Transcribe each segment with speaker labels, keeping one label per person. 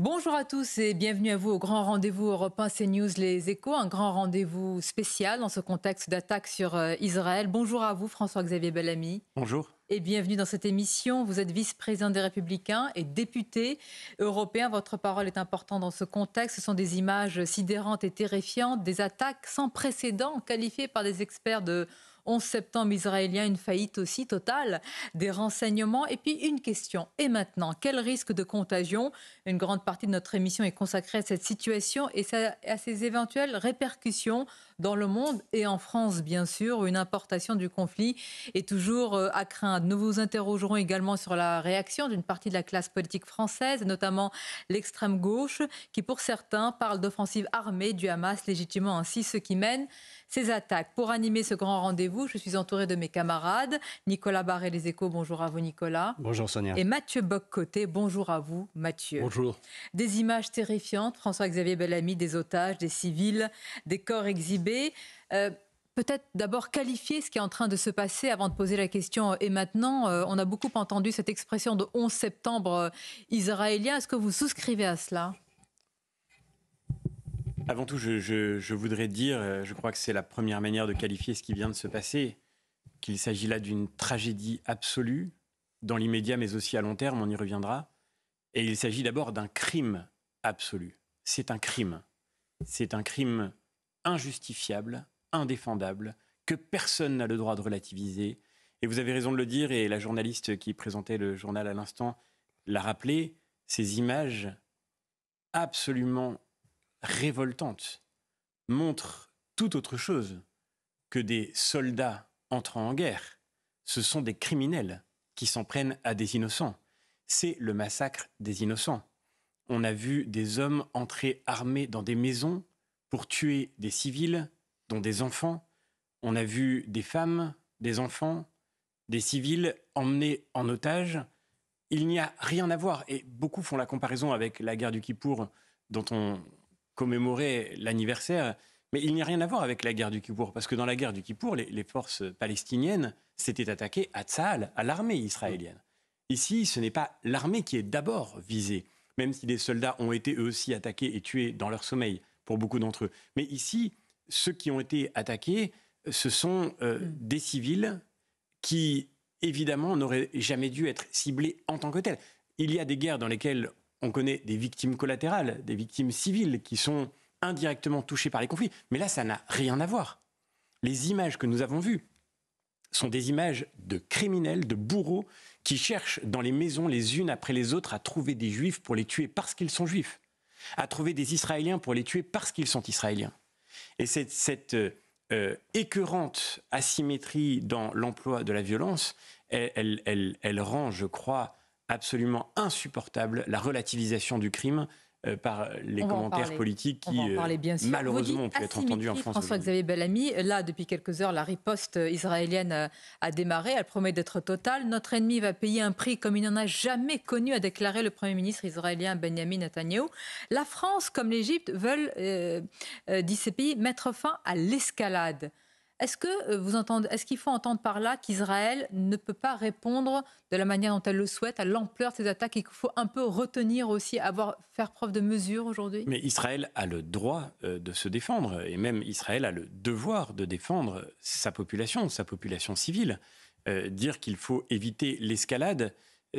Speaker 1: Bonjour à tous et bienvenue à vous au grand rendez-vous européen CNews Les Échos, un grand rendez-vous spécial dans ce contexte d'attaque sur euh, Israël. Bonjour à vous François-Xavier Bellamy. Bonjour. Et bienvenue dans cette émission. Vous êtes vice-président des Républicains et député européen. Votre parole est importante dans ce contexte. Ce sont des images sidérantes et terrifiantes, des attaques sans précédent qualifiées par des experts de 11 septembre israélien, une faillite aussi totale des renseignements. Et puis une question. Et maintenant, quel risque de contagion Une grande partie de notre émission est consacrée à cette situation et à ses éventuelles répercussions dans le monde et en France, bien sûr, une importation du conflit est toujours euh, à craindre. Nous vous interrogerons également sur la réaction d'une partie de la classe politique française, notamment l'extrême gauche, qui pour certains parle d'offensive armée du Hamas, légitimant ainsi ceux qui mènent ces attaques. Pour animer ce grand rendez-vous, je suis entourée de mes camarades. Nicolas Barré, Les Échos, bonjour à vous Nicolas. Bonjour Sonia. Et Mathieu Boccoté, bonjour à vous Mathieu. Bonjour. Des images terrifiantes, François-Xavier Bellamy, des otages, des civils, des corps exhibés euh, peut-être d'abord qualifier ce qui est en train de se passer avant de poser la question. Euh, et maintenant, euh, on a beaucoup entendu cette expression de 11 septembre israélien. Est-ce que vous souscrivez à cela
Speaker 2: Avant tout, je, je, voudrais dire, je crois que c'est la première manière de qualifier ce qui vient de se passer, qu'il s'agit là d'une tragédie absolue, dans l'immédiat mais aussi à long terme, on y reviendra. Et il s'agit d'abord d'un crime absolu. C'est un crime. C'est un crime injustifiable, indéfendable, que personne n'a le droit de relativiser. Et vous avez raison de le dire, et la journaliste qui présentait le journal à l'instant l'a rappelé, ces images absolument révoltantes montrent tout autre chose que des soldats entrant en guerre. Ce sont des criminels qui s'en prennent à des innocents. C'est le massacre des innocents. On a vu des hommes entrer armés dans des maisons, pour tuer des civils, dont des enfants. On a vu des femmes, des enfants, des civils emmenés en otage. Il n'y a rien à voir. Et beaucoup font la comparaison avec la guerre du Kippour, dont on commémorait l'anniversaire. Mais il n'y a rien à voir avec la guerre du Kippour, parce que dans la guerre du Kippour, les, forces palestiniennes s'étaient attaquées à Tzahal, à l'armée israélienne. Ici, ce n'est pas l'armée qui est d'abord visée, même si des soldats ont été eux aussi attaqués et tués dans leur sommeil pour beaucoup d'entre eux. Mais ici, ceux qui ont été attaqués, euh, ce sont euh, mm. des civils qui, évidemment, n'auraient jamais dû être ciblés en tant que tels. Il y a des guerres dans lesquelles on connaît des victimes collatérales, des victimes civiles qui sont indirectement touchées par les conflits. Mais là, ça n'a rien à voir. Les images que nous avons vues sont des images de criminels, de bourreaux, qui cherchent dans les maisons les unes après les autres à trouver des juifs pour les tuer parce qu'ils sont juifs à trouver des Israéliens pour les tuer parce qu'ils sont Israéliens. Et cette, euh, euh, écœurante asymétrie dans l'emploi de la violence, elle rend, je crois, absolument insupportable la relativisation du crime euh, par les commentaires politiques qui, euh, malheureusement, ont pu être entendus en France. François-Xavier
Speaker 1: Bellamy, euh, là, depuis quelques heures, la riposte israélienne a, démarré. Elle promet d'être totale. Notre ennemi va payer un prix comme il n'en a jamais connu, a déclaré le Premier ministre israélien Benjamin Netanyahu. La France, comme l'Égypte, veulent, dit ces pays, mettre fin à l'escalade. Est-ce que euh, vous est-ce qu'il faut entendre par là qu'Israël ne peut pas répondre de la manière dont elle le souhaite à l'ampleur de ces attaques et qu'il faut un peu retenir aussi, avoir faire preuve de mesure aujourd'hui
Speaker 2: Mais Israël a le droit euh, de se défendre et même Israël a le devoir de défendre sa population, sa population civile. Euh, dire qu'il faut éviter l'escalade,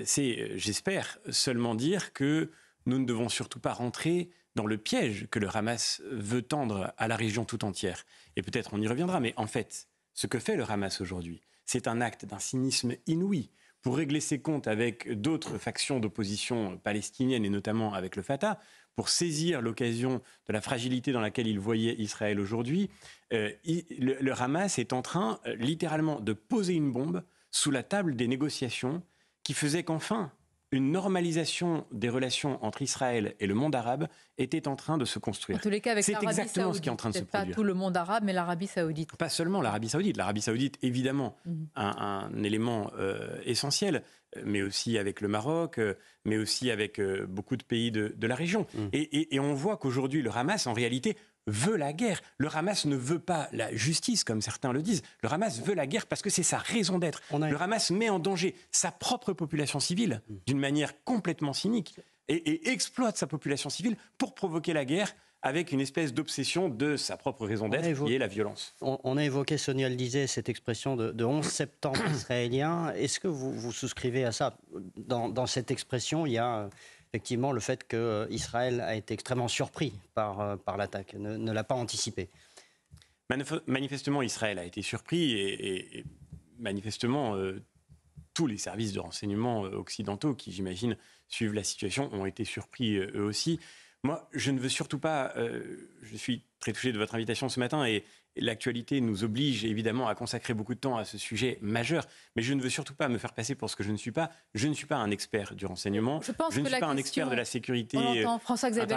Speaker 2: c'est, j'espère, seulement dire que nous ne devons surtout pas rentrer dans le piège que le Hamas veut tendre à la région tout entière. Et peut-être on y reviendra, mais en fait, ce que fait le Hamas aujourd'hui, c'est un acte d'un cynisme inouï pour régler ses comptes avec d'autres factions d'opposition palestinienne et notamment avec le Fatah, pour saisir l'occasion de la fragilité dans laquelle il voyait Israël aujourd'hui, euh, le, Hamas est en train euh, littéralement de poser une bombe sous la table des négociations qui faisait qu'enfin une normalisation des relations entre Israël et le monde arabe était en train de se construire. C'est exactement ce qui est en train de se produire. Pas tout le
Speaker 1: monde arabe, mais l'Arabie Saoudite.
Speaker 2: Pas seulement l'Arabie Saoudite. L'Arabie Saoudite, évidemment, mhm. un, élément euh, essentiel, mais aussi avec le Maroc, euh, mais aussi avec euh, beaucoup de pays de, la région. Mhm. Et, et on voit qu'aujourd'hui, le Hamas, en réalité, veut la guerre. Le Hamas ne veut pas la justice, comme certains le disent. Le Hamas veut la guerre parce que c'est sa raison d'être. Le Hamas met en danger sa propre population civile mm. d'une manière complètement cynique et, exploite sa population civile pour provoquer la guerre avec une espèce d'obsession de sa propre raison d'être, qui est la violence.
Speaker 3: On, a évoqué, Sonia le disait, cette expression de, 11 septembre israélien. Est-ce que vous, vous, souscrivez à ça dans, dans, cette expression, il y a effectivement le fait qu'Israël euh, a été extrêmement surpris par, euh, par l'attaque, ne, l'a pas anticipé.
Speaker 2: manifestement, Israël a été surpris et, manifestement, euh, tous les services de renseignement occidentaux qui, j'imagine, suivent la situation ont été surpris eux aussi. Moi, je ne veux surtout pas, je suis très touché de votre invitation ce matin et, L'actualité nous oblige évidemment à consacrer beaucoup de temps à ce sujet majeur, mais je ne veux surtout pas me faire passer pour ce que je ne suis pas. Je ne suis pas un expert du renseignement. Je, pense ne suis pas un expert de la sécurité. François-Xavier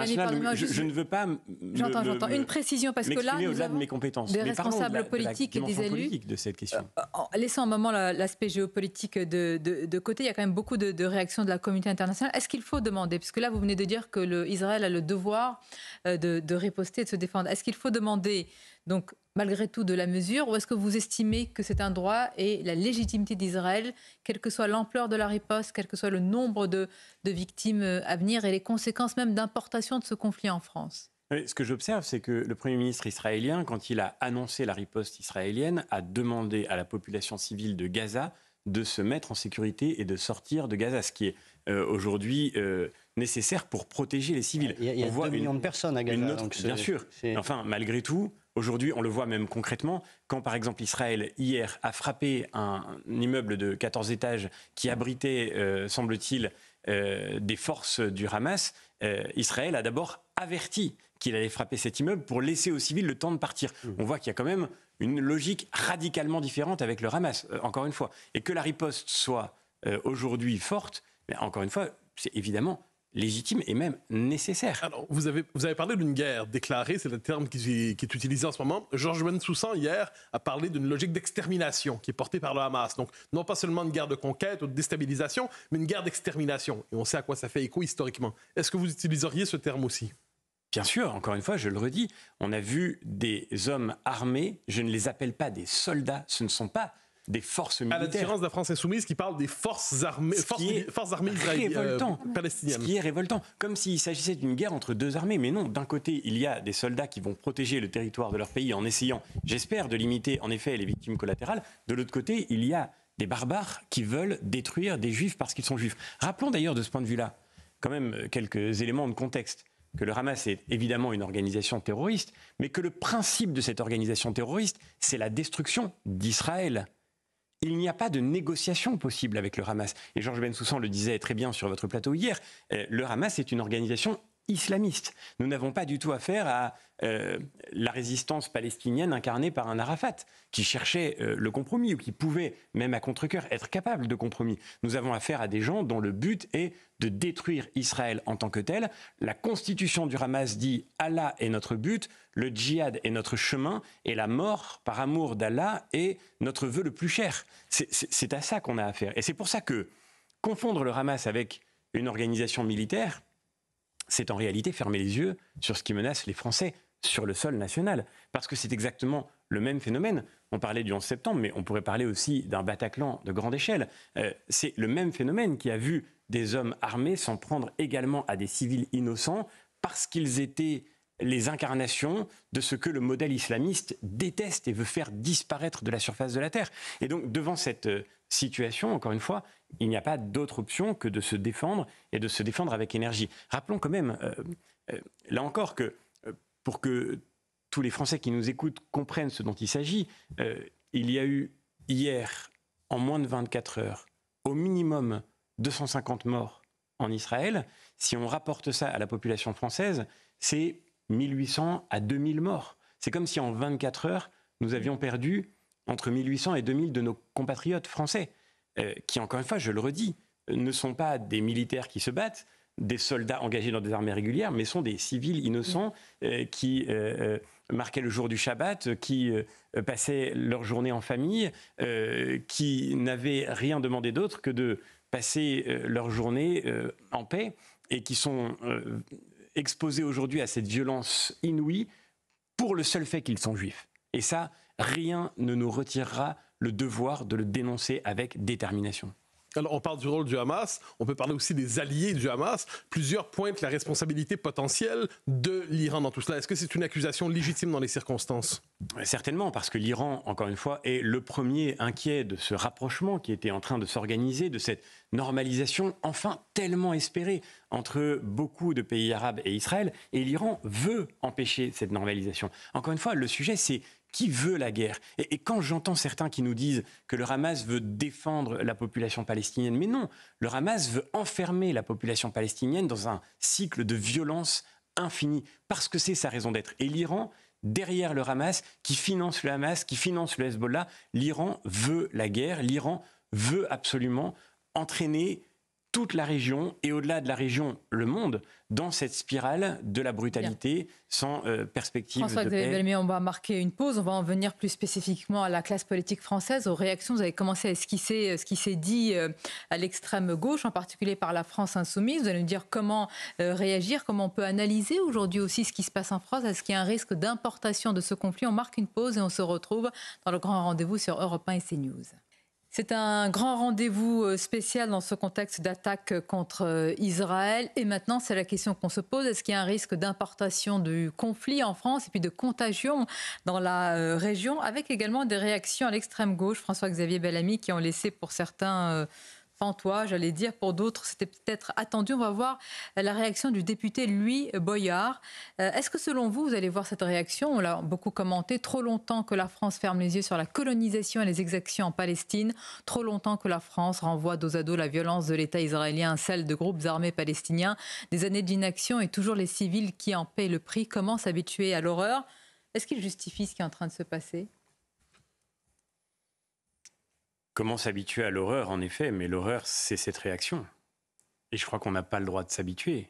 Speaker 2: je, je, ne veux pas. J'entends, j'entends. Une précision parce que là, au-delà de mes compétences, mais responsables de politiques de et des élus de cette question. Euh,
Speaker 1: en laissant un moment l'aspect géopolitique de, côté, il y a quand même beaucoup de, réactions de la communauté internationale. Est-ce qu'il faut demander, puisque là vous venez de dire que le, Israël a le devoir euh, de, de riposter, de se défendre, est-ce qu'il faut demander donc, malgré tout, de la mesure, ou est-ce que vous estimez que c'est un droit et la légitimité d'Israël, quelle que soit l'ampleur de la riposte, quel que soit le nombre de, victimes euh, à venir et les conséquences même d'importation de ce conflit en France
Speaker 2: ce que j'observe, c'est que le Premier ministre israélien, quand il a annoncé la riposte israélienne, a demandé à la population civile de Gaza de se mettre en sécurité et de sortir de Gaza, ce qui est euh, aujourd'hui euh, nécessaire pour protéger les civils. Il y a, millions de
Speaker 3: personnes à Gaza. bien sûr.
Speaker 2: Enfin, malgré tout, Aujourd'hui, on le voit même concrètement, quand par exemple Israël, hier, a frappé un, immeuble de 14 étages qui abritait, euh, semble-t-il, euh, des forces du Hamas, euh, Israël a d'abord averti qu'il allait frapper cet immeuble pour laisser aux civils le temps de partir. Mmh. On voit qu'il y a quand même une logique radicalement différente avec le Hamas, encore une fois. Et que la riposte soit aujourd'hui forte, mais ben, encore une fois, c'est évidemment légitime et même
Speaker 4: nécessaire. Alors, vous avez, parlé d'une guerre déclarée, c'est le terme qui, est utilisé en ce moment. Georges Soussan, hier, a parlé d'une logique d'extermination qui est portée par le Hamas. Donc, non pas seulement une guerre de conquête ou de déstabilisation, mais une guerre d'extermination. Et on sait à quoi ça fait écho historiquement. Est-ce que vous utiliseriez ce terme aussi Bien sûr, encore une fois, je le redis, on a vu des hommes
Speaker 2: armés, je ne les appelle pas des soldats, ce ne sont pas des forces militaires. À la différence
Speaker 4: de la France insoumise qui parle des forces armées, forces, armées israéliennes, euh,
Speaker 2: palestiniennes. Ce qui est révoltant, comme s'il s'agissait d'une guerre entre deux armées. Mais non, d'un côté, il y a des soldats qui vont protéger le territoire de leur pays en essayant, j'espère, de limiter en effet les victimes collatérales. De l'autre côté, il y a des barbares qui veulent détruire des juifs parce qu'ils sont juifs. Rappelons d'ailleurs de ce point de vue-là quand même euh, quelques éléments de contexte que le Hamas est évidemment une organisation terroriste, mais que le principe de cette organisation terroriste, c'est la destruction d'Israël il n'y a pas de négociation possible avec le Hamas. Et Georges Bensoussan le disait très bien sur votre plateau hier, euh, le Hamas est une organisation Islamistes. Nous n'avons pas du tout affaire à euh, la résistance palestinienne incarnée par un Arafat qui cherchait euh, le compromis ou qui pouvait, même à contre-coeur, être capable de compromis. Nous avons affaire à des gens dont le but est de détruire Israël en tant que tel. La constitution du Hamas dit Allah est notre but, le djihad est notre chemin et la mort par amour d'Allah est notre vœu le plus cher. C'est à ça qu'on a affaire. Et c'est pour ça que confondre le Hamas avec une organisation militaire, c'est en réalité fermer les yeux sur ce qui menace les Français sur le sol national. Parce que c'est exactement le même phénomène. On parlait du 11 septembre, mais on pourrait parler aussi d'un Bataclan de grande échelle. Euh, c'est le même phénomène qui a vu des hommes armés s'en prendre également à des civils innocents parce qu'ils étaient les incarnations de ce que le modèle islamiste déteste et veut faire disparaître de la surface de la Terre. Et donc devant cette, euh, situation, encore une fois, il n'y a pas d'autre option que de se défendre et de se défendre avec énergie. Rappelons quand même, euh, euh, là encore, que euh, pour que tous les Français qui nous écoutent comprennent ce dont il s'agit, il y a eu hier, en moins de 24 heures, au minimum 250 morts en Israël. Si on rapporte ça à la population française, c'est 1800 à 2000 morts. C'est comme si en 24 heures, nous avions perdu entre 1800 et 2000 de nos compatriotes français, euh, qui, encore une fois, je le redis, euh, ne sont pas des militaires qui se battent, des soldats engagés dans des armées régulières, mais sont des civils innocents euh, qui marquaient le jour du Shabbat, qui passaient leur journée en famille, qui n'avaient rien demandé d'autre que de passer leur journée en paix et qui sont exposés aujourd'hui à cette violence inouïe pour le seul fait qu'ils sont juifs.
Speaker 4: Et ça, rien ne nous retirera le devoir de le dénoncer avec détermination. Alors, on parle du rôle du Hamas, on peut parler aussi des alliés du Hamas. Plusieurs pointent la responsabilité potentielle de l'Iran dans tout cela. Est-ce que c'est une accusation légitime dans les circonstances Certainement, parce que l'Iran, encore une fois, est le premier inquiet de ce rapprochement qui était en train de
Speaker 2: s'organiser, de cette normalisation enfin tellement espérée entre beaucoup de pays arabes et Israël. Et l'Iran veut empêcher cette normalisation. Encore une fois, le sujet, c'est qui veut la guerre et, quand j'entends certains qui nous disent que le Hamas veut défendre la population palestinienne, mais non, le Hamas veut enfermer la population palestinienne dans un cycle de violence infinie, parce que c'est sa raison d'être. Et l'Iran, derrière le Hamas, qui finance le Hamas, qui finance le Hezbollah, l'Iran veut la guerre, l'Iran veut absolument entraîner toute la région et au-delà de la région, le monde, dans cette spirale de la brutalité sans euh, perspective François de paix.
Speaker 1: on va marquer une pause, on va en venir plus spécifiquement à la classe politique française, aux réactions. Vous avez commencé à esquisser euh, ce qui s'est dit euh, à l'extrême gauche, en particulier par la France insoumise. Vous allez nous dire comment réagir, comment on peut analyser aujourd'hui aussi ce qui se passe en France. Est-ce qu'il y a un risque d'importation de ce conflit On marque une pause et on se retrouve dans le grand rendez-vous sur Europe 1 et CNews. C'est un grand rendez-vous euh, spécial dans ce contexte d'attaque euh, contre euh, Israël. Et maintenant, c'est la question qu'on se pose. Est-ce qu'il y a un risque d'importation du conflit en France et puis de contagion dans la région, avec également des réactions à l'extrême gauche, François-Xavier Bellamy, qui ont laissé pour certains toi, j'allais dire. Pour d'autres, c'était peut-être attendu. On va voir la réaction du député, Louis Boyard. Euh, est-ce que selon vous, vous allez voir cette réaction On l'a beaucoup commenté. Trop longtemps que la France ferme les yeux sur la colonisation et les exactions en Palestine. Trop longtemps que la France renvoie dos à dos la violence de l'État israélien celle de groupes armés palestiniens. Des années d'inaction et toujours les civils qui en paient le prix. Comment s'habituer à l'horreur Est-ce qu'il justifie ce qui est en train de se passer
Speaker 2: Comment s'habituer à l'horreur, en effet, mais l'horreur, c'est cette réaction. Et je crois qu'on n'a pas le droit de s'habituer.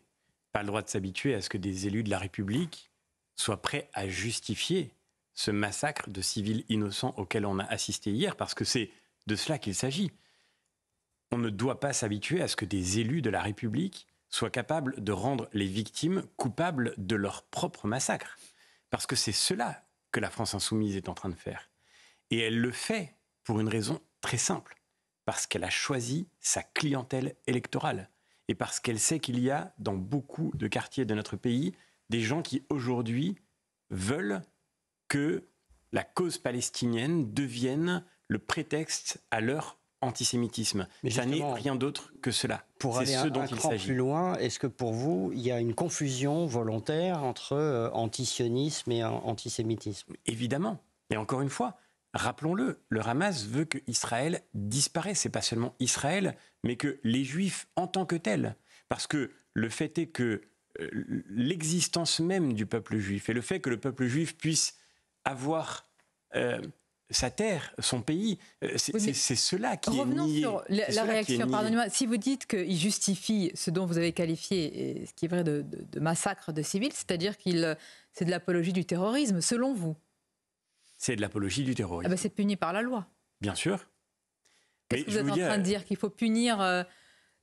Speaker 2: Pas le droit de s'habituer à ce que des élus de la République soient prêts à justifier ce massacre de civils innocents auquel on a assisté hier, parce que c'est de cela qu'il s'agit. On ne doit pas s'habituer à ce que des élus de la République soient capables de rendre les victimes coupables de leur propre massacre. Parce que c'est cela que la France insoumise est en train de faire. Et elle le fait pour une raison Très simple. Parce qu'elle a choisi sa clientèle électorale et parce qu'elle sait qu'il y a dans beaucoup de quartiers de notre pays des gens qui aujourd'hui veulent que la cause palestinienne devienne le prétexte à leur antisémitisme. Mais ça n'est rien d'autre que cela. Pour aller dont il cran plus
Speaker 3: loin, est-ce que pour vous, il y a une
Speaker 2: confusion volontaire entre euh, antisionisme et euh, antisémitisme Évidemment. Et encore une fois, Rappelons-le, le Hamas veut que Israël disparaisse, C'est pas seulement Israël, mais que les Juifs en tant que tels. Parce que le fait est que euh, l'existence même du peuple juif et le fait que le peuple juif puisse avoir euh, sa terre, son pays, euh, c'est cela qui est sur
Speaker 1: la, réaction, pardonnez-moi, si vous dites qu'il justifie ce dont vous avez qualifié, ce qui est vrai, de, massacre de civils, c'est-à-dire qu'il c'est de l'apologie du terrorisme, selon vous
Speaker 2: c'est de l'apologie du terrorisme.
Speaker 1: Ah bah, c'est puni par la loi.
Speaker 2: Bien sûr. Qu'est-ce que vous êtes en train de
Speaker 1: dire Qu'il faut punir euh,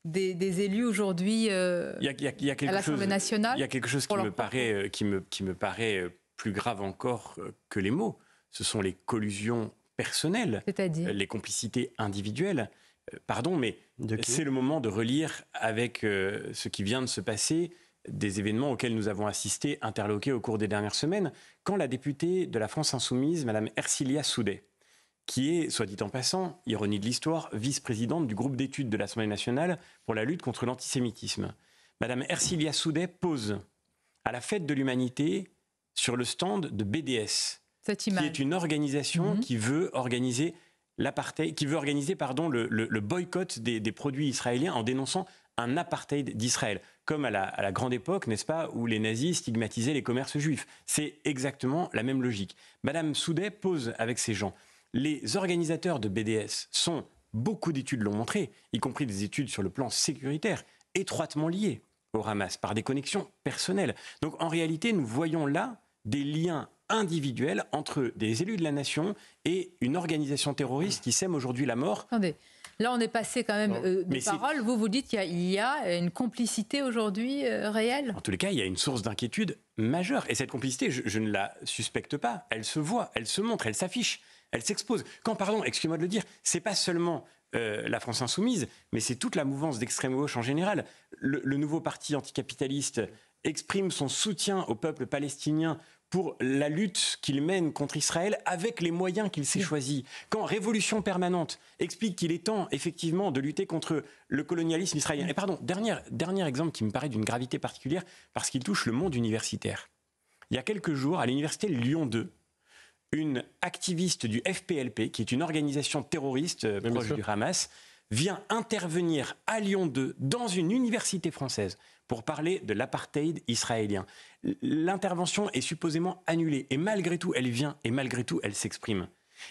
Speaker 1: des, élus aujourd'hui à
Speaker 2: l'Assemblée nationale Il y a quelque chose qui me, paraît, euh, qui me, qui me paraît euh, plus grave encore que les mots. Ce sont les collusions personnelles, les complicités individuelles. Pardon, mais c'est le moment de relire avec ce qui vient de se passer des événements auxquels nous avons assisté, interloqués au cours des dernières semaines, la députée de la France insoumise, Mme Ercilia Soudet, qui est, soit dit en passant, ironie de l'histoire, vice-présidente du groupe d'études de l'Assemblée nationale pour la lutte contre l'antisémitisme, Mme Ercilia Soudet pose à la fête de l'humanité sur le stand de BDS, qui est une organisation mhm. qui veut organiser le, boycott des, produits israéliens en dénonçant un apartheid d'Israël, comme à la, grande époque, n'est-ce pas, où les nazis stigmatisaient les commerces juifs. C'est exactement la même logique. Madame Soudet pose avec ces gens. Les organisateurs de BDS sont, beaucoup d'études l'ont montré, y compris des études sur le plan sécuritaire, étroitement liés au Hamas par des connexions personnelles. Donc en réalité, nous voyons là des liens individuels entre des élus de la nation et une organisation terroriste qui sème aujourd'hui la mort.
Speaker 1: Attendez. Là, on est passé quand même des euh, de parole. Vous vous dites qu'il y, a une complicité aujourd'hui euh, réelle En tous
Speaker 2: les cas, il y a une source d'inquiétude majeure. Et cette complicité, je, ne la suspecte pas. Elle se voit, elle se montre, elle s'affiche, elle s'expose. Quand, pardon, excusez-moi de le dire, c'est pas seulement euh, la France insoumise, mais c'est toute la mouvance d'extrême gauche en général. le, nouveau parti anticapitaliste exprime son soutien au peuple palestinien pour la lutte qu'il mène contre Israël avec les moyens qu'il s'est choisis. Quand Révolution permanente explique qu'il est temps effectivement de lutter contre le colonialisme israélien. Et pardon, dernier, dernier exemple qui me paraît d'une gravité particulière parce qu'il touche le monde universitaire. Il y a quelques jours, à l'université Lyon 2, une activiste du FPLP, qui est une organisation terroriste euh, proche du Hamas, vient intervenir à Lyon 2 dans une université française pour parler de l'apartheid israélien. L'intervention est supposément annulée et malgré tout elle vient et malgré tout elle s'exprime.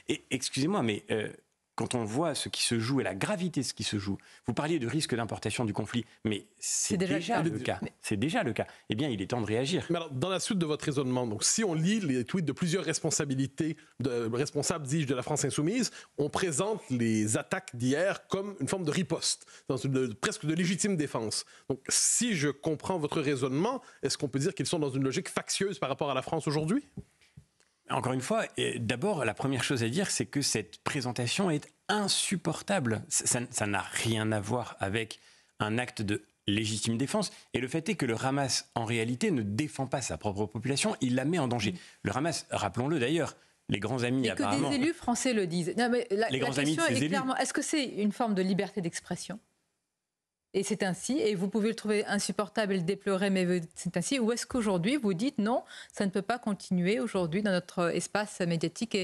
Speaker 2: Et excusez-moi, mais euh, quand on voit ce qui se joue et la gravité de ce qui
Speaker 4: se joue, vous parliez de risque d'importation du conflit, mais c'est déjà, le cas. C'est déjà le cas. Eh bien, il est temps de réagir. dans la suite de votre raisonnement, donc, si on lit les tweets de plusieurs responsabilités, responsables, de la France insoumise, on présente les attaques d'hier comme une forme de riposte, dans presque de légitime défense. Donc, si je comprends votre raisonnement, est-ce qu'on peut dire qu'ils sont dans une logique factieuse par rapport à la France aujourd'hui encore une fois,
Speaker 2: d'abord, la première chose à dire, c'est que cette présentation est insupportable. Ça n'a rien à voir avec un acte de légitime défense. Et le fait est que le Hamas, en réalité, ne défend pas sa propre population, il la met en danger. Mm. Le Hamas, rappelons-le d'ailleurs, les grands amis, Et que des élus
Speaker 1: français le disent. la, les grands amis de est Est-ce que c'est une forme de liberté d'expression et c'est ainsi, et vous pouvez le trouver insupportable et le déplorer, mais c'est ainsi, ou est-ce qu'aujourd'hui vous dites non, ça ne peut pas continuer aujourd'hui dans notre euh, espace médiatique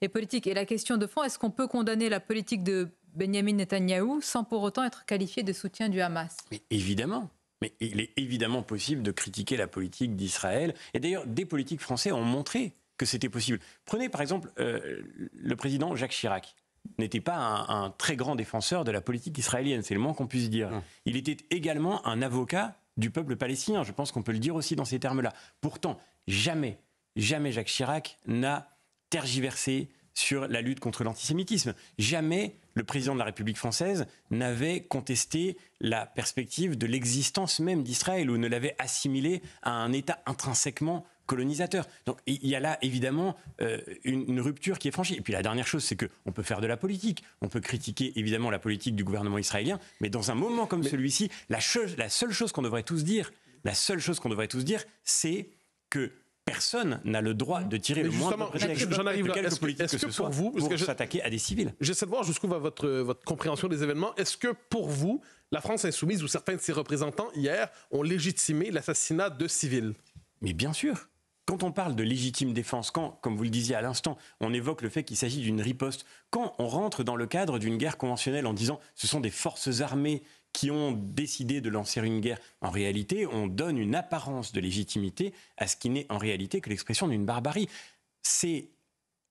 Speaker 1: et, politique Et la question de fond, est-ce qu'on peut condamner la politique de Benjamin Netanyahou sans pour autant être qualifié de soutien du Hamas Mais
Speaker 2: évidemment, mais il est évidemment possible de critiquer la politique d'Israël. Et d'ailleurs, des politiques français ont montré que c'était possible. Prenez par exemple euh, le président Jacques Chirac n'était pas un, très grand défenseur de la politique israélienne, c'est le moins qu'on puisse dire. Hum. Il était également un avocat du peuple palestinien, je pense qu'on peut le dire aussi dans ces termes-là. Pourtant, jamais, jamais Jacques Chirac n'a tergiversé sur la lutte contre l'antisémitisme. Jamais le président de la République française n'avait contesté la perspective de l'existence même d'Israël ou ne l'avait assimilé à un État intrinsèquement colonisateur. Donc il y a là évidemment euh, une, rupture qui est franchie. Et puis la dernière chose, c'est que on peut faire de la politique, on peut critiquer évidemment la politique du gouvernement israélien, mais dans un moment comme celui-ci, la, la seule chose qu'on devrait tous dire, la seule chose qu'on devrait tous dire, c'est que personne n'a le droit de tirer le moindre j'en arrive là. Est-ce
Speaker 4: que, pour soit, vous, parce pour s'attaquer à des civils. J'essaie de voir jusqu'où va votre, votre compréhension des événements. Est-ce que pour vous, la France insoumise ou certains de ses représentants hier ont légitimé l'assassinat de civils Mais bien sûr. Quand on parle de légitime défense, quand, comme vous le disiez à l'instant,
Speaker 2: on évoque le fait qu'il s'agit d'une riposte, quand on rentre dans le cadre d'une guerre conventionnelle en disant ce sont des forces armées qui ont décidé de lancer une guerre, en réalité, on donne une apparence de légitimité à ce qui n'est en réalité que l'expression d'une barbarie. C'est,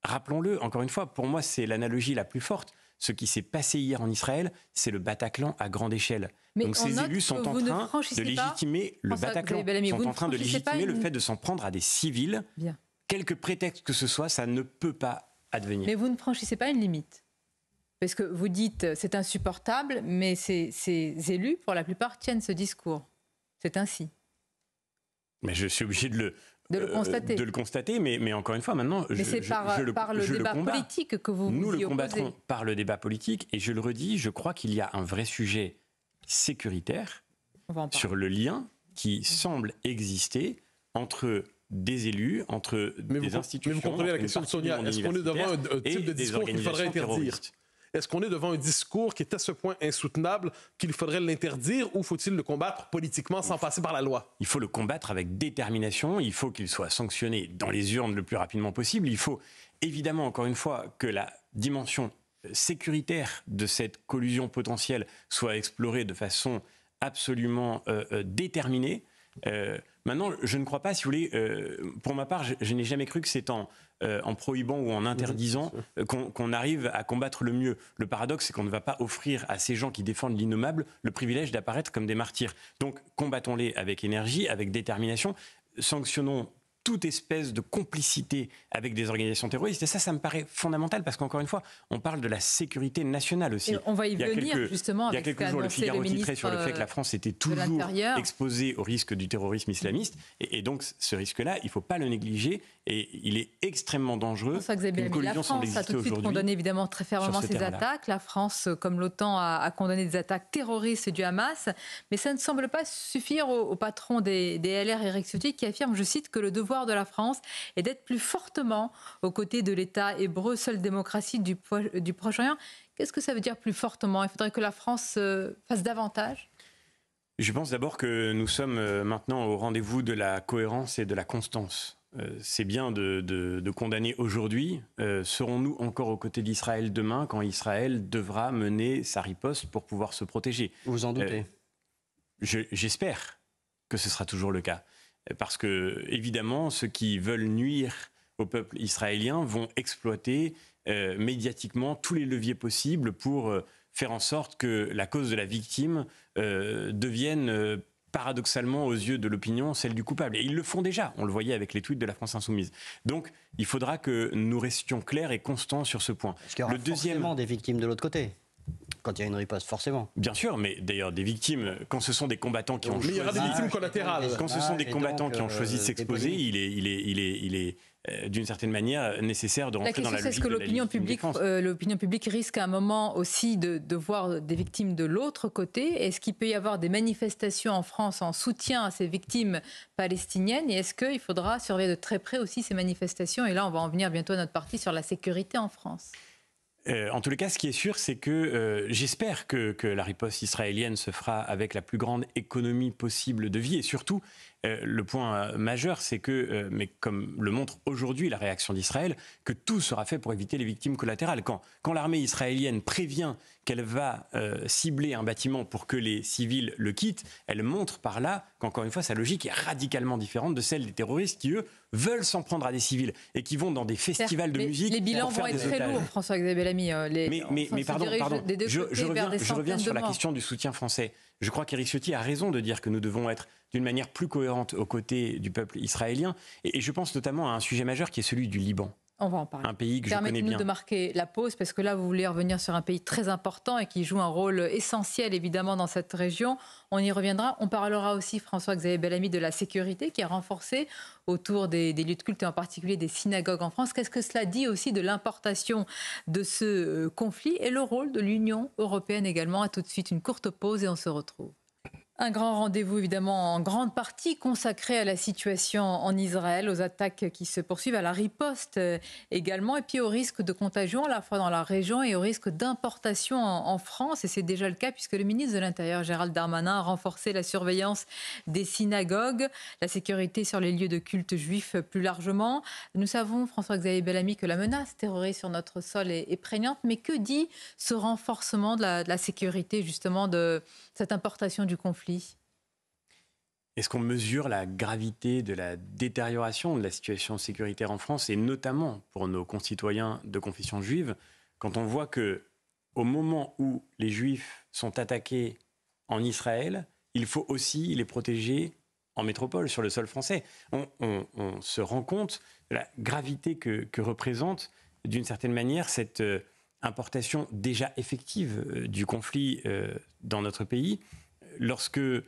Speaker 2: rappelons-le, encore une fois, pour moi, c'est l'analogie la plus forte ce qui s'est passé hier en Israël, c'est le Bataclan à grande échelle. Donc ces élus sont en train de légitimer le Bataclan, ben, sont en train de légitimer le fait de s'en prendre à des civils. Bien. Quelque prétexte que ce soit, ça ne peut pas advenir. Mais
Speaker 1: vous ne franchissez pas une limite. Parce que vous dites c'est insupportable, mais ces, ces élus, pour la plupart, tiennent ce discours. C'est ainsi.
Speaker 2: Mais je suis obligé de le, de le euh, constater. de le constater, mais, mais encore une fois, maintenant, je, je, par, le, débat politique
Speaker 1: que vous nous le combattrons
Speaker 2: par le débat politique, et je le redis, je crois qu'il y a un vrai sujet sécuritaire sur le lien qui mmh. semble
Speaker 4: exister entre des élus, entre des institutions. Mais vous comprenez la question de Sonia, est-ce qu'on est devant un type de discours qu'il faudrait interdire est-ce qu'on est devant un discours qui est à ce point insoutenable qu'il faudrait l'interdire ou faut-il le combattre politiquement sans passer par la loi Il faut le combattre
Speaker 2: avec détermination, il faut qu'il soit sanctionné dans les urnes le plus rapidement possible, il faut évidemment, encore une fois, que la dimension euh, sécuritaire de cette collusion potentielle soit explorée de façon absolument euh, euh, déterminée. maintenant, je ne crois pas, si vous voulez, pour ma part, je, je n'ai jamais cru que c'est en euh, en prohibant ou en interdisant euh, qu'on arrive à combattre le mieux. Le paradoxe, c'est qu'on ne va pas offrir à ces gens qui défendent l'innommable le privilège d'apparaître comme des martyrs. Donc combattons-les avec énergie, avec détermination, sanctionnons toute espèce de complicité avec des organisations terroristes. Et ça, ça me paraît fondamental parce qu'encore une fois, on parle de la sécurité nationale aussi. on va y venir justement. Avec il y a quelques jours, le Figaro titrait sur le fait que la euh, France était toujours exposée au risque du terrorisme islamiste. Et, donc, ce risque-là, il ne faut pas le négliger. Et il est extrêmement dangereux. ça la France a tout de suite condamné
Speaker 1: évidemment très fermement ces attaques. La France, euh, comme l'OTAN, a, condamné des attaques terroristes du Hamas. Mais ça ne semble pas suffire au, patron des, LR, Eric Ciotti, qui affirme, je cite, que le devoir de la France et d'être plus fortement aux côtés de l'État hébreu, seule démocratie du, Proche-Orient. Qu'est-ce que ça veut dire plus fortement Il faudrait que la France euh, fasse davantage
Speaker 2: je pense d'abord que nous sommes euh, maintenant au rendez-vous de la cohérence et de la constance. Euh, c'est bien de, condamner aujourd'hui. Serons-nous encore aux côtés d'Israël demain quand Israël devra mener sa riposte pour pouvoir se protéger Vous en doutez J'espère que ce sera toujours le cas parce que évidemment, ceux qui veulent nuire au peuple israélien vont exploiter euh, médiatiquement tous les leviers possibles pour euh, faire en sorte que la cause de la victime euh, devienne paradoxalement aux yeux de l'opinion celle du coupable. Et ils le font déjà, on le voyait avec les tweets de la France insoumise. Donc il faudra que nous restions clairs et constants sur ce point. Parce le deuxième... des victimes de l'autre côté. Quand il y a une riposte, forcément. Bien sûr, mais d'ailleurs, des victimes, quand ce sont des combattants qui ont choisi. Quand ce sont des ah, combattants qui ont euh, choisi de s'exposer, il est, il est, il est, il est euh, d'une certaine manière nécessaire de rentrer la dans la Est-ce que l'opinion publique,
Speaker 1: euh, l'opinion publique risque à un moment aussi de, de voir des victimes de l'autre côté Est-ce qu'il peut y avoir des manifestations en France en soutien à ces victimes palestiniennes Et est-ce qu'il faudra surveiller de très près aussi ces manifestations Et là, on va en venir bientôt à notre partie sur la sécurité en France.
Speaker 2: Euh, en tous les cas, ce qui est sûr, c'est que euh, j'espère que, la riposte israélienne se fera avec la plus grande économie possible de vie et surtout euh, le point euh, majeur, c'est que, euh, mais comme le montre aujourd'hui la réaction d'Israël, que tout sera fait pour éviter les victimes collatérales. Quand, quand l'armée israélienne prévient qu'elle va cibler un bâtiment pour que les civils le quittent, elle montre par là qu'encore une fois, sa logique est radicalement différente de celle des terroristes qui, eux, veulent s'en prendre à des civils et qui vont dans des festivals de musique.
Speaker 1: Les bilans vont être très lourds, François-Xavier Bellamy. mais, pardon, pardon. je, reviens, sur la question
Speaker 2: du soutien français. Je crois qu'Éric Ciotti a raison de dire que nous devons être d'une manière plus cohérente aux côtés du peuple israélien. et je pense notamment à un sujet majeur qui est celui du Liban. On va en parler. Un pays de
Speaker 1: marquer la pause parce que là, vous voulez revenir sur un pays très important et qui joue un rôle essentiel, évidemment, dans cette région. On y reviendra. On parlera aussi, François-Xavier Bellamy, de la sécurité qui est renforcée autour des, des lieux de culte et en particulier des synagogues en France. Qu'est-ce que cela dit aussi de l'importation de ce euh, conflit et le rôle de l'Union européenne également À tout de suite, une courte pause et on se retrouve. Un grand rendez-vous, évidemment, en grande partie consacré à la situation en Israël, aux attaques qui se poursuivent, à la riposte euh, également, et puis au risque de contagion, à la fois dans la région et au risque d'importation en, France. Et c'est déjà le cas puisque le ministre de l'Intérieur, Gérald Darmanin, a renforcé la surveillance des synagogues, la sécurité sur les lieux de culte juif plus largement. Nous savons, François-Xavier Bellamy, que la menace terroriste sur notre sol est, prégnante, mais que dit ce renforcement de la sécurité, justement, de cette importation du conflit
Speaker 2: est-ce qu'on mesure la gravité de la détérioration de la situation sécuritaire en France, et notamment pour nos concitoyens de confession juive, quand on voit que au moment où les juifs sont attaqués en Israël, il faut aussi les protéger en métropole, sur le sol français. On, se rend compte de la gravité que, représente, d'une certaine manière, cette euh, importation déjà effective euh, du conflit euh, dans notre pays lorsque euh,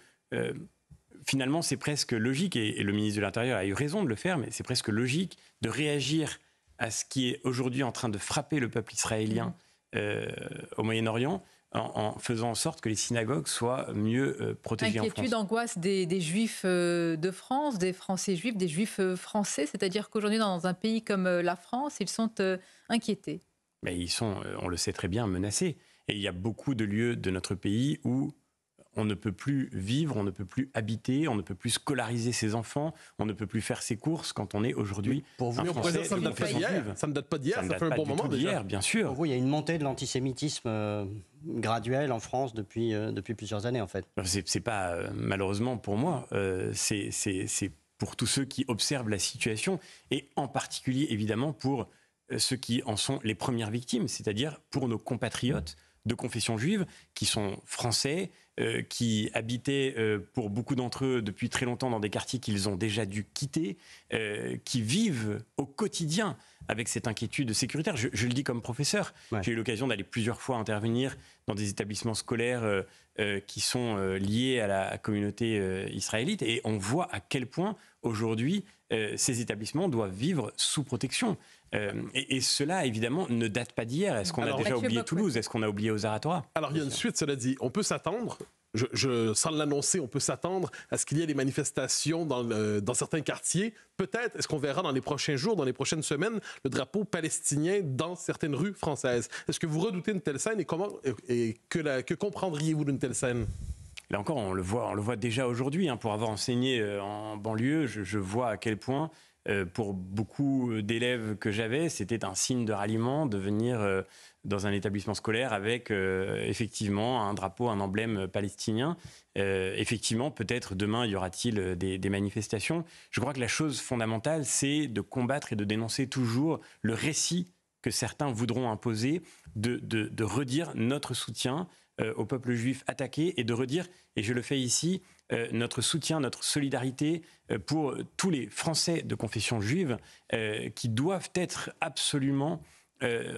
Speaker 2: finalement, c'est presque logique, et, le ministre de l'Intérieur a eu raison de le faire, mais c'est presque logique de réagir à ce qui est aujourd'hui en train de frapper le peuple israélien mmh. euh, au Moyen-Orient. En, faisant en sorte que les synagogues soient mieux euh, protégées en France. Inquiétude,
Speaker 1: angoisse des, des juifs de France, des Français juifs, des juifs français, c'est-à-dire qu'aujourd'hui dans un pays comme la France, ils sont inquiétés.
Speaker 2: Mais ils sont, on le sait très bien, menacés. Et il y a beaucoup de lieux de notre pays où on ne peut plus vivre, on ne peut plus habiter, on ne peut plus scolariser ses enfants, on ne peut plus faire ses courses quand on est aujourd'hui.
Speaker 4: Pour vous, ça ne date pas d'hier. Ça ne date pas d'hier. Ça, fait un bon moment d'hier,
Speaker 3: Bien sûr. Pour vous, il y a une montée de l'antisémitisme euh, graduel en France depuis
Speaker 2: euh, depuis plusieurs années en fait. C'est pas euh, malheureusement pour moi. c'est pour tous ceux qui observent la situation et en particulier évidemment pour ceux qui en sont les premières victimes, c'est-à-dire pour nos compatriotes de confession juive qui sont français, euh, qui habitaient euh, pour beaucoup d'entre eux depuis très longtemps dans des quartiers qu'ils ont déjà dû quitter, euh, qui vivent au quotidien avec cette inquiétude sécuritaire. Je, le dis comme professeur, j'ai eu l'occasion d'aller plusieurs fois intervenir dans des établissements scolaires qui sont liés à la communauté israélite et on voit à quel point aujourd'hui ces établissements doivent vivre sous protection euh, et, cela,
Speaker 4: évidemment, ne date pas d'hier. Est-ce qu'on a déjà oublié Toulouse Est-ce qu'on a oublié aux Alors, il y a une suite, cela dit. On peut s'attendre je, sans l'annoncer, on peut s'attendre à ce qu'il y ait des manifestations dans, dans certains quartiers. Peut-être, est-ce qu'on verra dans les prochains jours, dans les prochaines semaines, le drapeau palestinien dans certaines rues françaises? Est-ce que vous redoutez une telle scène et, comment, et que, que comprendriez-vous d'une telle scène? Là encore, on le voit, on le voit déjà aujourd'hui. Hein. pour avoir enseigné euh, en banlieue,
Speaker 2: je, je vois à quel point euh, pour beaucoup d'élèves que j'avais, c'était un signe de ralliement de venir euh, dans un établissement scolaire avec euh, effectivement un drapeau, un emblème palestinien. effectivement, peut-être demain il y aura-t-il des, manifestations. Je crois que la chose fondamentale, c'est de combattre et de dénoncer toujours le récit que certains voudront imposer, de redire notre soutien au peuple juif attaqué et de redire, et je le fais ici, euh, notre soutien, notre solidarité euh, pour tous les Français de confession juive euh, qui doivent être absolument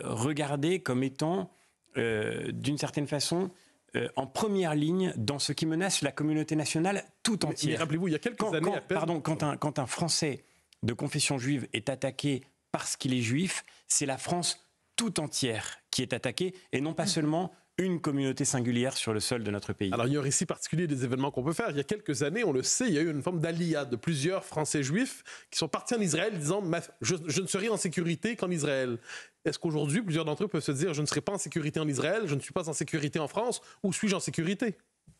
Speaker 2: regardés comme étant, d'une certaine façon, en première ligne dans ce qui menace la communauté nationale tout entière. Rappelez-vous,
Speaker 4: il y a quelques années Pardon,
Speaker 2: quand un Français de confession juive est attaqué parce qu'il est juif, c'est la France
Speaker 4: tout entière qui est attaquée et non pas mmh. seulement une communauté singulière sur le sol de notre pays. Alors il y a un récit particulier des événements qu'on peut faire. Il y a quelques années, on le sait, il y a eu une forme d'alia de plusieurs Français juifs qui sont partis en Israël disant je, ne serai en sécurité qu'en Israël. Est-ce qu'aujourd'hui, plusieurs d'entre eux peuvent se dire je ne serai pas en sécurité en Israël, je ne suis pas en sécurité en France, ou suis-je en sécurité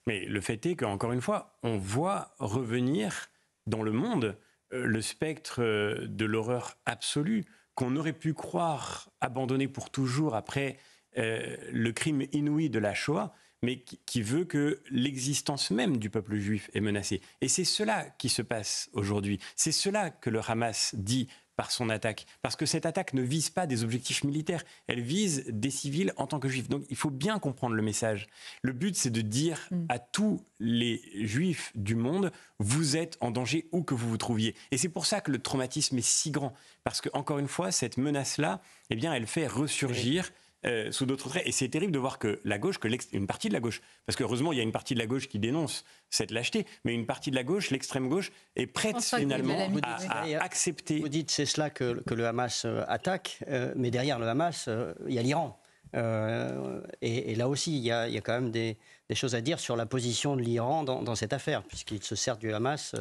Speaker 4: Mais le fait est qu'encore une fois, on voit revenir dans le monde
Speaker 2: euh, le spectre euh, de l'horreur absolue qu'on aurait pu croire abandonné pour toujours après euh, le crime inouï de la Shoah, mais qui, veut que l'existence même du peuple juif est menacée. Et c'est cela qui se passe aujourd'hui. C'est cela que le Hamas dit par son attaque. Parce que cette attaque ne vise pas des objectifs militaires, elle vise des civils en tant que juifs. Donc il faut bien comprendre le message. Le but, c'est de dire mm. à tous les juifs du monde, vous êtes en danger où que vous vous trouviez. Et c'est pour ça que le traumatisme est si grand. Parce qu'encore une fois, cette menace-là, eh bien, elle fait ressurgir. Euh, sous d'autres traits. Et c'est terrible de voir que la gauche, que une partie de la gauche, parce qu'heureusement, il y a une partie de la gauche qui dénonce cette lâcheté, mais une partie de la gauche, l'extrême gauche, est prête finalement à,
Speaker 3: accepter. Vous dites c'est cela que, le Hamas euh, attaque, euh, mais derrière le Hamas, il y a l'Iran. et, là aussi, il y, a, quand même des, choses à dire sur la position de l'Iran dans, cette affaire, puisqu'il se sert du Hamas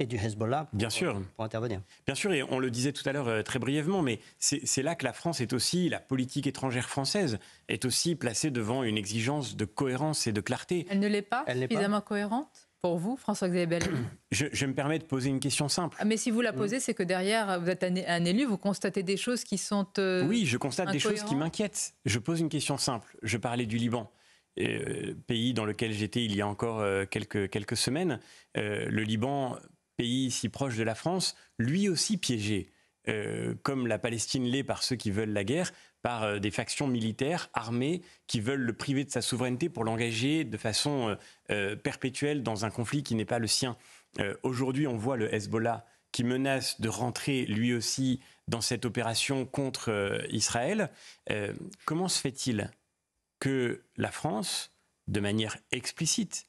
Speaker 3: et du Hezbollah
Speaker 2: pour, Bien sûr. pour intervenir. Bien sûr, et on le disait tout à l'heure euh, très brièvement, mais c'est là que la France est aussi, la politique étrangère française est aussi placée devant une exigence de cohérence et de
Speaker 1: clarté. Elle ne l'est pas Elle suffisamment cohérente pour vous, François-Xavier Bellamy
Speaker 2: je, me permets de poser une question
Speaker 1: simple. Ah, mais si vous la mm. posez, c'est que derrière, vous êtes un, élu, vous constatez des choses qui sont. Euh, oui, je constate des choses qui
Speaker 2: m'inquiètent. Je pose une question simple. Je parlais du Liban. Euh, pays dans lequel j'étais il y a encore quelques, quelques semaines. le Liban, pays si proche de la France, lui aussi piégé, euh, comme la Palestine l'est par ceux qui veulent la guerre, par euh, des factions militaires armées qui veulent le priver de sa souveraineté pour l'engager de façon euh, perpétuelle dans un conflit qui n'est pas le sien. Aujourd'hui, on voit le Hezbollah qui menace de rentrer lui aussi dans cette opération contre Israël. comment se fait-il que la France, de manière explicite,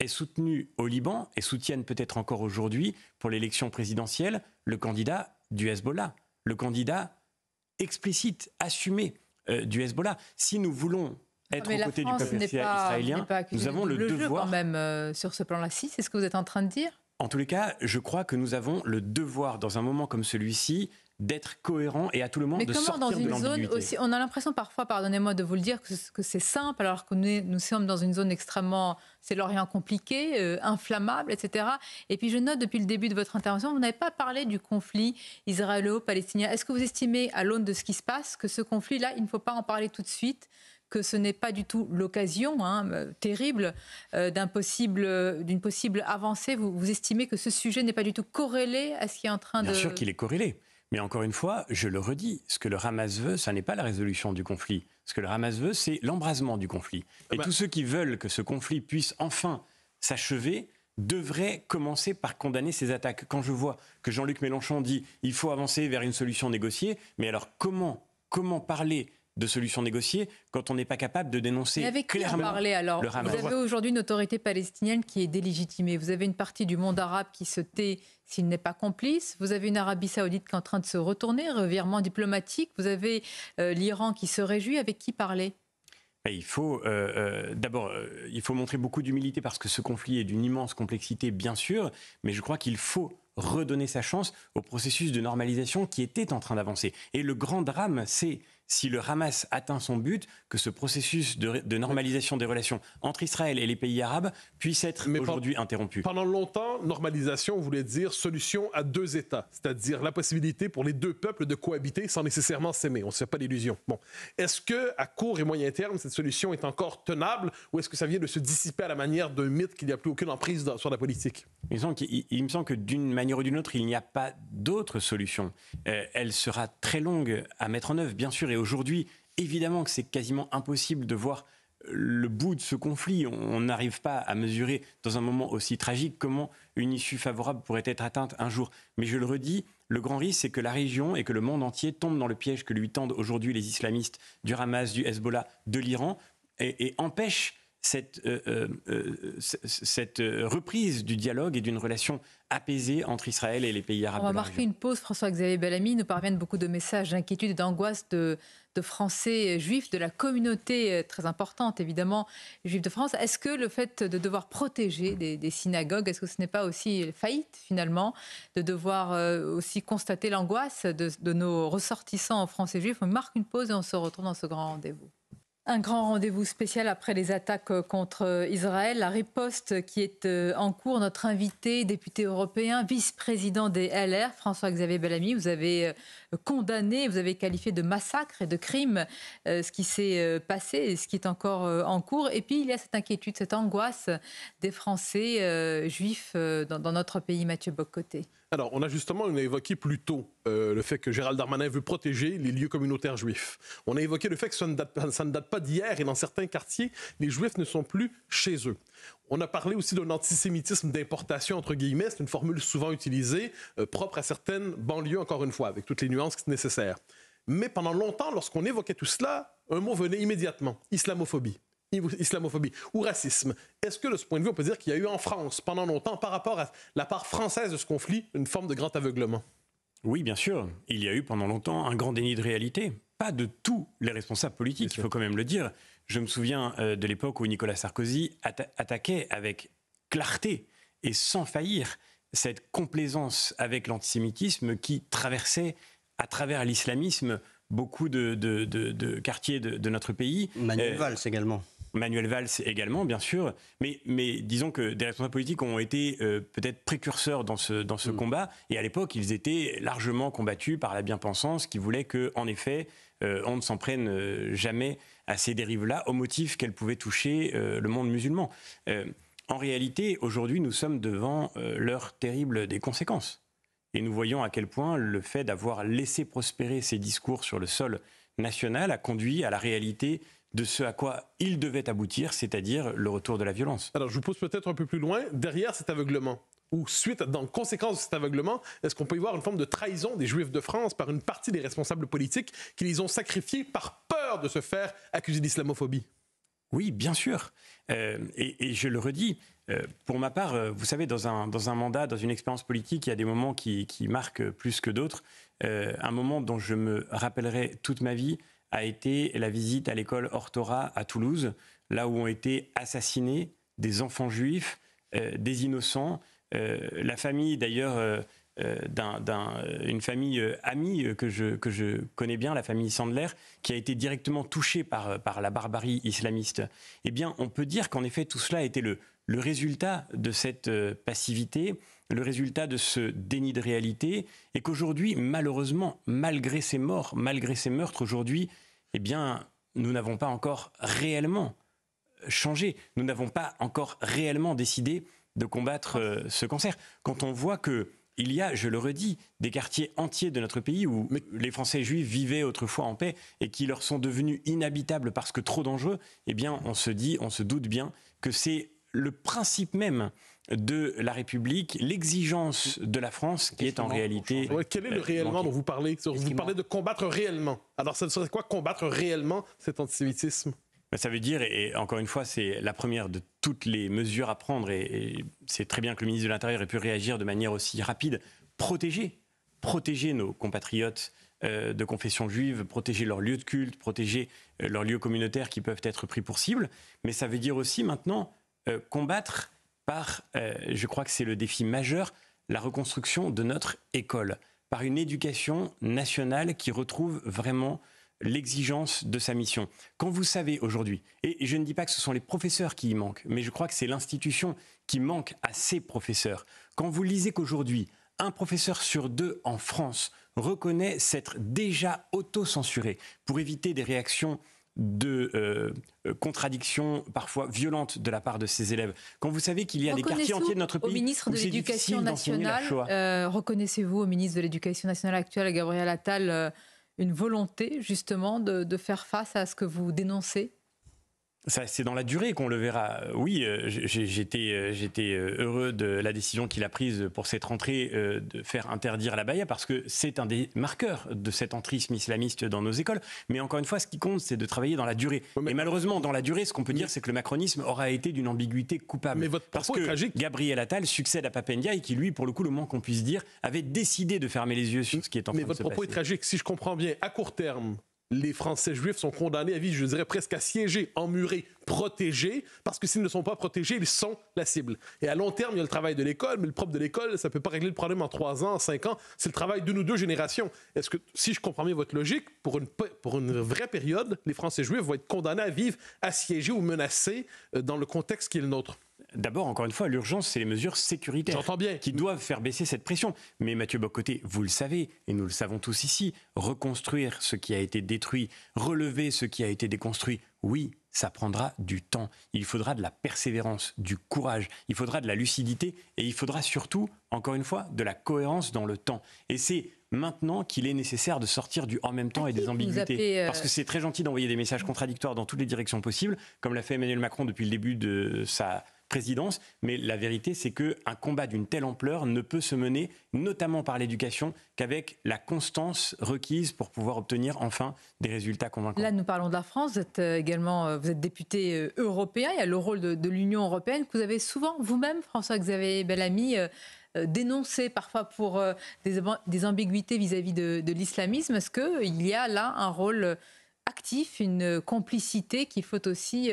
Speaker 2: est soutenu au Liban et soutiennent peut-être encore aujourd'hui pour l'élection présidentielle le candidat du Hezbollah, le candidat explicite, assumé euh, du Hezbollah. Si nous voulons ah, être aux côtés du peuple israélien, nous avons le, devoir même
Speaker 1: euh, sur ce plan-là. Si, c'est ce que vous êtes en train de dire.
Speaker 2: En tous les cas, je crois que nous avons le devoir, dans un moment comme celui-ci, d'être cohérent et à tout le monde Mais de sortir dans une zone aussi,
Speaker 1: On a l'impression parfois, pardonnez-moi de vous le dire, que c'est simple alors que nous, sommes dans une zone extrêmement, c'est l'Orient compliqué, euh, inflammable, etc. Et puis je note depuis le début de votre intervention, vous n'avez pas parlé du conflit israélo-palestinien. Est-ce que vous estimez, à l'aune de ce qui se passe, que ce conflit-là, il ne faut pas en parler tout de suite que ce n'est pas du tout l'occasion hein, euh, terrible euh, d'une possible, avancée. Vous, vous estimez que ce sujet n'est pas du tout corrélé à ce qui est en train de... Bien sûr qu'il
Speaker 2: est corrélé. Mais encore une fois, je le redis, ce que le ramas veut, ce n'est pas la résolution du conflit. Ce que le ramas veut, c'est l'embrasement du conflit. Et ah bah tous ceux qui veulent que ce conflit puisse enfin s'achever, devraient commencer par condamner ces attaques. Quand je vois que Jean-Luc Mélenchon dit il faut avancer vers une solution négociée, mais alors comment comment parler de solutions négociées quand on n'est pas capable de dénoncer avec clairement alors Vous avez
Speaker 1: aujourd'hui une autorité palestinienne qui est délégitimée. Vous avez une partie du monde arabe qui se tait s'il n'est pas complice. Vous avez une Arabie saoudite qui est en train de se retourner, revirement diplomatique. Vous avez euh, l'Iran qui se réjouit. Avec qui parler
Speaker 2: il faut euh, euh, d'abord, il faut montrer beaucoup d'humilité parce que ce conflit est d'une immense complexité, bien sûr, mais je crois qu'il faut redonner sa chance au processus de normalisation qui était en train d'avancer. Et le grand drame, c'est si le Hamas atteint son but, que ce processus de, normalisation des relations entre Israël et les pays arabes puisse être aujourd'hui interrompu.
Speaker 4: Pendant longtemps, normalisation voulait dire solution à deux États, c'est-à-dire la possibilité pour les deux peuples de cohabiter sans nécessairement s'aimer. On ne se fait pas d'illusions. Bon, est-ce que à court et moyen terme, cette solution est encore tenable ou est-ce que ça vient de se dissiper à la manière d'un mythe qu'il n'y a plus aucune emprise sur la politique il, il, me semble que d'une manière ou
Speaker 2: d'une autre, il n'y a pas d'autre solution. Euh, elle sera très longue à mettre en œuvre, bien sûr, et aujourd'hui, évidemment que c'est quasiment impossible de voir le bout de ce conflit. On n'arrive pas à mesurer dans un moment aussi tragique comment une issue favorable pourrait être atteinte un jour. Mais je le redis, le grand risque, c'est que la région et que le monde entier tombent dans le piège que lui tendent aujourd'hui les islamistes du Hamas, du Hezbollah, de l'Iran, et, et empêche cette, euh, euh, euh, reprise du dialogue et d'une relation apaisée entre Israël et les pays arabes. On va marquer
Speaker 1: une pause, François-Xavier Bellamy. Nous parviennent beaucoup de messages d'inquiétude et d'angoisse de, Français juifs, de la communauté très importante, évidemment, juive de France. Est-ce que le fait de devoir protéger des, synagogues, est-ce que ce n'est pas aussi faillite, finalement, de devoir aussi constater l'angoisse de, de nos ressortissants français juifs On marque une pause et on se retrouve dans ce grand rendez-vous. Un grand rendez-vous spécial après les attaques euh, contre euh, Israël, la riposte qui est euh, en cours. Notre invité, député européen, vice-président des LR, François-Xavier Bellamy, vous avez condamné, vous avez qualifié de massacre et de crime ce qui s'est passé et ce qui est encore en cours. Et puis il y a cette inquiétude, cette angoisse des Français juifs dans notre pays, Mathieu Boccoté.
Speaker 4: Alors, on a justement on évoqué plus tôt euh, le fait que Gérald Darmanin veut protéger les lieux communautaires juifs. On a évoqué le fait que ça ne date, pas d'hier et dans certains quartiers, les juifs ne sont plus chez eux. On a parlé aussi d'un antisémitisme d'importation, entre guillemets, c'est une formule souvent utilisée, euh, propre à certaines banlieues, encore une fois, avec toutes les nuances nécessaires. Mais pendant longtemps, lorsqu'on évoquait tout cela, un mot venait immédiatement, islamophobie islamophobie ou racisme. Est-ce que de ce point de vue, on peut dire qu'il y a eu en France, pendant longtemps, par rapport à la part française de ce conflit, une forme de grand aveuglement Oui, bien sûr.
Speaker 2: Il y a eu pendant longtemps un grand déni de réalité. Pas de tous les responsables politiques, il faut quand même le dire. Je me souviens euh, de l'époque où Nicolas Sarkozy attaquait avec clarté et sans faillir cette complaisance avec l'antisémitisme qui traversait à travers l'islamisme beaucoup de, de quartiers de, notre pays. Manuel euh, Valls également. Manuel Valls également, bien sûr. Mais, disons que des responsables politiques ont été euh, peut-être précurseurs dans ce, dans ce mm. combat. Et à l'époque, ils étaient largement combattus par la bien-pensance qui voulait que, en effet, euh, on ne s'en prenne euh, jamais à ces dérives-là au motif qu'elles pouvaient toucher le monde musulman. en réalité, aujourd'hui, nous sommes devant l'heure terrible des conséquences. Et nous voyons à quel point le fait d'avoir laissé prospérer ces discours sur le sol
Speaker 4: national a conduit à la réalité de ce à quoi il devait aboutir, c'est-à-dire le retour de la violence. Alors, je vous pose peut-être un peu plus loin. Derrière cet aveuglement, ou suite, dans conséquence de cet aveuglement, est-ce qu'on peut y voir une forme de trahison des Juifs de France par une partie des responsables politiques qui les ont sacrifiés par peur de se faire accuser d'islamophobie Oui, bien sûr. Euh,
Speaker 2: et, je le redis, euh, pour ma part, euh, vous savez, dans un, mandat, dans une expérience politique, il y a des moments qui marquent plus que d'autres. un moment dont je me rappellerai toute ma vie, a été la visite à l'école Hortora à Toulouse, là où ont été assassinés des enfants juifs, euh, des innocents. Euh, la famille, d'ailleurs, euh, d'une famille amie que je, que je connais bien, la famille Sandler, qui a été directement touchée par, par la barbarie islamiste. Eh bien, on peut dire qu'en effet, tout cela était le, le résultat de cette euh, passivité, le résultat de ce déni de réalité est qu'aujourd'hui, malheureusement, malgré ces morts, malgré ces meurtres, aujourd'hui, eh bien, nous n'avons pas encore réellement euh, changé. Nous n'avons pas encore réellement décidé de combattre euh, ce cancer. Quand on voit que il y a, je le redis, des quartiers entiers de notre pays où les Français juifs vivaient autrefois en paix et qui leur sont devenus inhabitables parce que trop dangereux, eh bien, on se dit, on se doute bien que c'est le principe même de la République, l'exigence de la France qui est, en réalité. quel est le euh, réellement dont
Speaker 4: vous parlez Vous parlez de combattre réellement. Alors, ça serait quoi combattre réellement cet antisémitisme ben, ça veut dire, et encore une fois, c'est la première de
Speaker 2: toutes les mesures à prendre, et, c'est très bien que le ministre de l'Intérieur ait pu réagir de manière aussi rapide, protéger, protéger nos compatriotes euh, de confession juive, protéger leurs lieux de culte, protéger euh, leurs lieux communautaires qui peuvent être pris pour cible, mais ça veut dire aussi maintenant euh, combattre par, euh, je crois que c'est le défi majeur, la reconstruction de notre école, par une éducation nationale qui retrouve vraiment l'exigence de sa mission. Quand vous savez aujourd'hui, et je ne dis pas que ce sont les professeurs qui y manquent, mais je crois que c'est l'institution qui manque à ses professeurs, quand vous lisez qu'aujourd'hui, un professeur sur deux en France reconnaît s'être déjà auto-censuré pour éviter des réactions de euh, euh, contradictions parfois violentes de la part de ces élèves. Quand vous savez qu'il y a des quartiers entiers de notre pays, au ministre de l'Éducation nationale,
Speaker 1: euh, reconnaissez-vous au ministre de l'Éducation nationale actuel, Gabriel Attal, une volonté justement de, faire face à ce que vous dénoncez
Speaker 2: c'est dans la durée qu'on le verra. Oui, euh, j'étais, euh, euh, heureux de la décision qu'il a prise pour cette rentrée de faire interdire la baïa parce que c'est un des marqueurs de cet entrisme islamiste dans nos écoles. Mais encore une fois, ce qui compte, c'est de travailler dans la durée. Et malheureusement, dans la durée, ce qu'on peut dire, c'est que le macronisme aura été d'une ambiguïté coupable. Mais votre parce que tragique. Gabriel Attal succède à Papendia et qui, lui, pour le coup, le moins qu'on puisse dire, avait décidé de fermer les yeux sur ce qui est
Speaker 4: en train de se Mais votre propos est tragique. Si je comprends bien, à court terme, les Français juifs sont condamnés à vivre, je dirais, presque assiégés, emmurés, protégés, parce que s'ils ne sont pas protégés, ils sont la cible. Et à long terme, il y a le travail de l'école, mais le propre de l'école, ça ne peut pas régler le problème en trois ans, cinq ans. C'est le travail d'une ou deux générations. Est-ce que, si je comprends bien votre logique, pour une, pour une vraie période, les Français juifs vont être condamnés à vivre assiégés ou menacés euh, dans le contexte qui est le nôtre? D'abord, encore une fois, l'urgence, c'est les mesures sécuritaires qui doivent faire baisser cette pression.
Speaker 2: Mais Mathieu Bocoté, vous le savez, et nous le savons tous ici, reconstruire ce qui a été détruit, relever ce qui a été déconstruit, oui, ça prendra du temps. Il faudra de la persévérance, du courage, il faudra de la lucidité, et il faudra surtout, encore une fois, de la cohérence dans le temps. Et c'est maintenant qu'il est nécessaire de sortir du en même temps et des ambiguïtés. Euh, Parce que c'est très gentil d'envoyer des messages contradictoires dans toutes les directions possibles, comme l'a fait Emmanuel Macron depuis le début de sa présidence. Mais la vérité, c'est qu'un combat d'une telle ampleur ne peut se mener, notamment par l'éducation, qu'avec la constance requise pour pouvoir obtenir enfin des résultats convaincants.
Speaker 1: Là, nous parlons de la France. Vous êtes euh, également euh, vous êtes député euh, européen. Il y a le rôle de, l'Union européenne que vous avez souvent, vous-même, François-Xavier Bellamy, dénoncé parfois pour des, ambiguïtés vis-à-vis de, l'islamisme. Est-ce qu'il y a là un rôle actif, une complicité qu'il faut aussi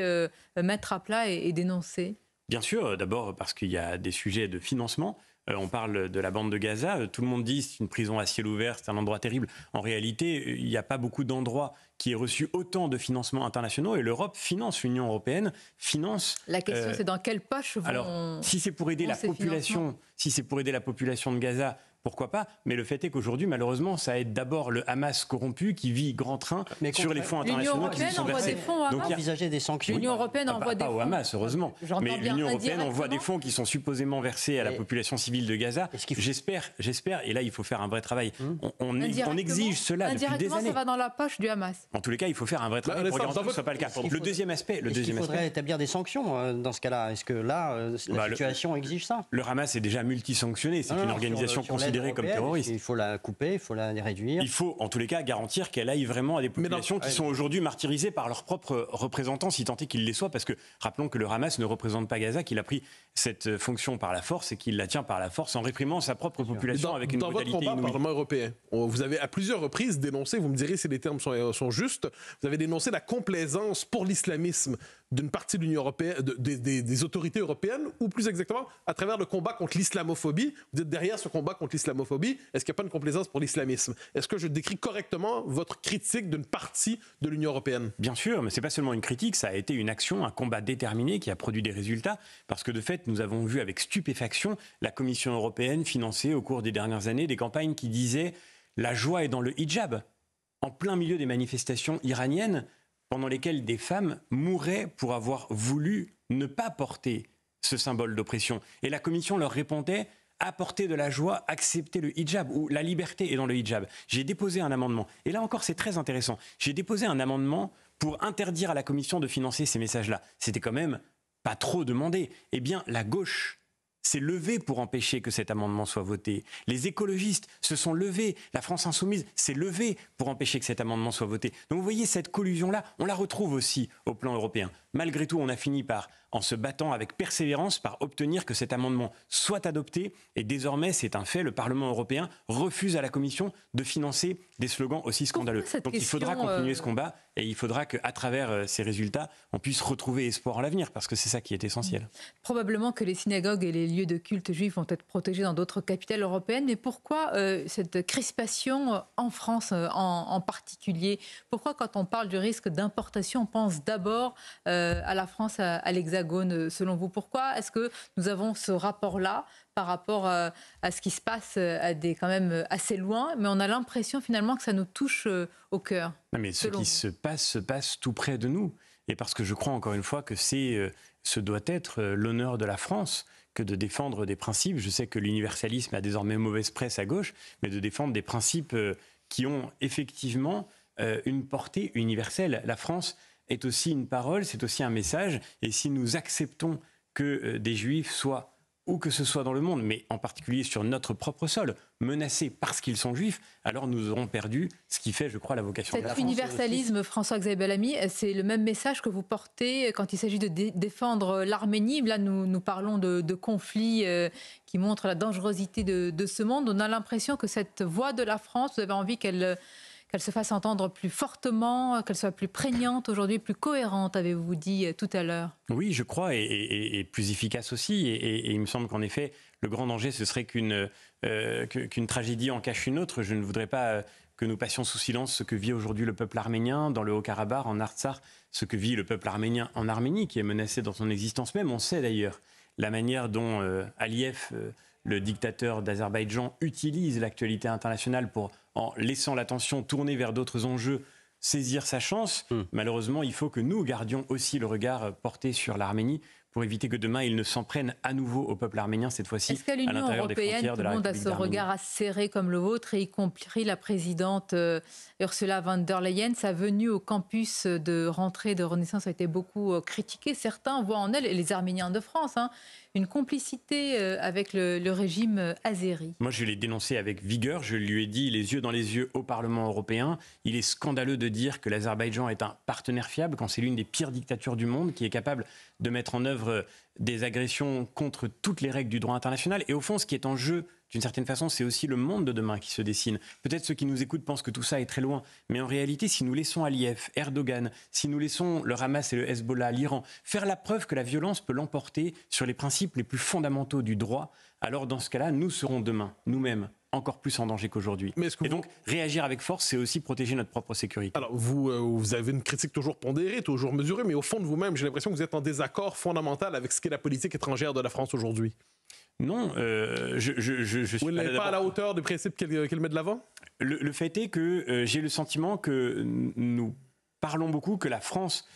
Speaker 1: mettre à plat et dénoncer
Speaker 2: Bien sûr, euh, d'abord parce qu'il y a des sujets de financement. Euh, on parle de la bande de Gaza. Euh, tout le monde dit c'est une prison à ciel ouvert, c'est un endroit terrible. En réalité, il n'y a pas beaucoup d'endroits qui aient reçu autant de financements internationaux et l'Europe finance, l'Union européenne finance.
Speaker 1: La question, c'est dans quelle poche vont Alors, si c'est pour aider la population,
Speaker 2: si c'est pour aider la population de Gaza, pourquoi pas Mais le fait est qu'aujourd'hui, malheureusement, ça aide d'abord le Hamas corrompu qui vit grand train mais sur les fonds internationaux qui sont versés. Des Donc, envisager des sanctions. L'Union ah, européenne envoie des fonds. Pas au Hamas, heureusement. Mais l'Union européenne envoie des fonds qui sont supposément versés à la population civile de Gaza. J'espère, j'espère. Et là, il faut faire un vrai travail. Hum. On, exige cela depuis des années. ça
Speaker 1: va dans la poche du Hamas.
Speaker 2: En tous les cas, il faut faire un vrai bah, travail pour pas le cas. Le deuxième aspect, le deuxième faudrait établir des sanctions euh, dans ce cas-là. Est-ce que là, euh, la bah, situation exige ça Le Hamas est déjà multisanctionné. C'est une organisation considérable il faut la couper, il faut la réduire. Il faut, en tous les cas, garantir qu'elle aille vraiment à des populations qui sont aujourd'hui martyrisées par leurs propres représentants, si tant est qu'ils les soient, parce que rappelons que le Hamas ne représente pas Gaza, qu'il a pris cette fonction par la force et qu'il la tient par la force en réprimant sa propre population avec une dans inouïe.
Speaker 4: européen, vous avez à plusieurs reprises dénoncé, vous me direz si les termes sont, sont justes, vous avez dénoncé la complaisance pour l'islamisme d'une partie de l'Union européenne, des autorités européennes, ou plus exactement, à travers le combat contre l'islamophobie. Vous êtes derrière ce combat contre l'islamophobie, est-ce qu'il n'y a pas une complaisance pour l'islamisme Est-ce que je décris correctement votre critique d'une partie de l'Union européenne Bien sûr, mais ce n'est pas seulement une critique, ça a été une action, un combat déterminé qui a produit des résultats,
Speaker 2: parce que de fait, nous avons vu avec stupéfaction la Commission européenne financer au cours des dernières années des campagnes qui disaient la joie est dans le hijab. En plein milieu des manifestations iraniennes, pendant lesquelles des femmes mouraient pour avoir voulu ne pas porter ce symbole d'oppression. Et la commission leur répondait apporter de la joie, accepter le hijab, ou la liberté est dans le hijab. J'ai déposé un amendement. Et là encore, c'est très intéressant. J'ai déposé un amendement pour interdire à la commission de financer ces messages-là. C'était quand même pas trop demandé. Eh bien, la gauche s'est levé pour empêcher que cet amendement soit voté. Les écologistes se sont levés. La France insoumise s'est levée pour empêcher que cet amendement soit voté. Donc vous voyez, cette collusion-là, on la retrouve aussi au plan européen. Malgré tout, on a fini par, en se battant avec persévérance, par obtenir que cet amendement soit adopté. Et désormais, c'est un fait, le Parlement européen refuse à la Commission de financer des slogans aussi scandaleux. Donc il faudra continuer ce euh, combat et il faudra qu'à travers euh, ces résultats, on puisse retrouver espoir en l'avenir, parce que c'est ça qui est essentiel.
Speaker 1: Probablement que les synagogues et les lieux de culte juifs vont être protégés dans d'autres capitales européennes, mais pourquoi euh, cette crispation en France en, particulier Pourquoi quand on parle du risque d'importation, on pense d'abord... Euh, à la France, à, l'Hexagone, euh, selon vous Pourquoi est-ce que nous avons ce rapport-là par rapport euh, à, ce qui se passe à des, quand même assez loin, mais on a l'impression finalement que ça nous touche au cœur
Speaker 2: mais ce qui se passe se passe tout près de nous. Et parce que je crois encore une fois que c'est, ce doit être l'honneur de la France que de défendre des principes. Je sais que l'universalisme a désormais mauvaise presse à gauche, mais de défendre des principes qui ont effectivement une portée universelle. La France est aussi une parole, c'est aussi un message. Et si nous acceptons que euh, des juifs soient, ou que ce soit dans le monde, mais en particulier sur notre propre sol, menacés parce qu'ils sont juifs, alors nous aurons perdu ce qui fait, je crois, la vocation de la France. Cet universalisme,
Speaker 1: François-Xavier Bellamy, c'est le même message que vous portez quand il s'agit de défendre euh, l'Arménie. Là, nous, nous, parlons de, conflits euh, qui montrent la dangerosité de, de ce monde. On a l'impression que cette voix de la France, vous avez envie qu'elle qu'elle se fasse entendre plus fortement, qu'elle soit plus prégnante aujourd'hui, plus cohérente, avez-vous dit euh, tout à l'heure
Speaker 2: Oui, je crois, et, plus efficace aussi. Et, il me semble qu'en effet, le grand danger, ce serait qu'une euh, qu'une tragédie en cache une autre. Je ne voudrais pas euh, que nous passions sous silence ce que vit aujourd'hui le peuple arménien dans le Haut-Karabakh, en Artsar, ce que vit le peuple arménien en Arménie, qui est menacé dans son existence même. On sait d'ailleurs la manière dont Aliyev le dictateur d'Azerbaïdjan utilise l'actualité internationale pour, en laissant l'attention tourner vers d'autres enjeux, saisir sa chance. Hmm. Malheureusement, il faut que nous gardions aussi le regard porté sur l'Arménie pour éviter que demain ils ne s'en prennent à nouveau au peuple arménien, cette fois-ci Est-ce que l'Union européenne, tout le monde a ce regard
Speaker 1: acéré comme le vôtre, et y compris la présidente euh, Ursula von der Leyen Sa venue au campus de rentrée de Renaissance a été beaucoup euh, critiquée. Certains voient en elle, et les Arméniens de France, hein, une complicité euh, avec le, régime euh, azéri
Speaker 2: Moi, je l'ai dénoncé avec vigueur. Je lui ai dit les yeux dans les yeux au Parlement européen. Il est scandaleux de dire que l'Azerbaïdjan est un partenaire fiable quand c'est l'une des pires dictatures du monde qui est capable de mettre en œuvre euh, des agressions contre toutes les règles du droit international. Et au fond, ce qui est en jeu d'une certaine façon, c'est aussi le monde de demain qui se dessine. Peut-être ceux qui nous écoutent pensent que tout ça est très loin, mais en réalité, si nous laissons Aliyev, Erdogan, si nous laissons le Hamas et le Hezbollah, l'Iran, faire la preuve que la violence peut l'emporter sur les principes les plus fondamentaux du droit, alors dans ce cas-là, nous serons demain, nous-mêmes, encore plus en danger qu'aujourd'hui. Et donc, réagir avec force, c'est aussi protéger notre propre sécurité.
Speaker 4: Alors, vous, euh, vous avez une critique toujours pondérée, toujours mesurée, mais au fond de vous-même, j'ai l'impression que vous êtes en désaccord fondamental avec ce qu'est la politique étrangère de la France aujourd'hui. Non, euh, je, je, je, je, suis Vous n'êtes pas, à la hauteur des principes qu'elle euh, met de l'avant le, fait est que euh, j'ai le sentiment que nous
Speaker 2: parlons beaucoup, que la France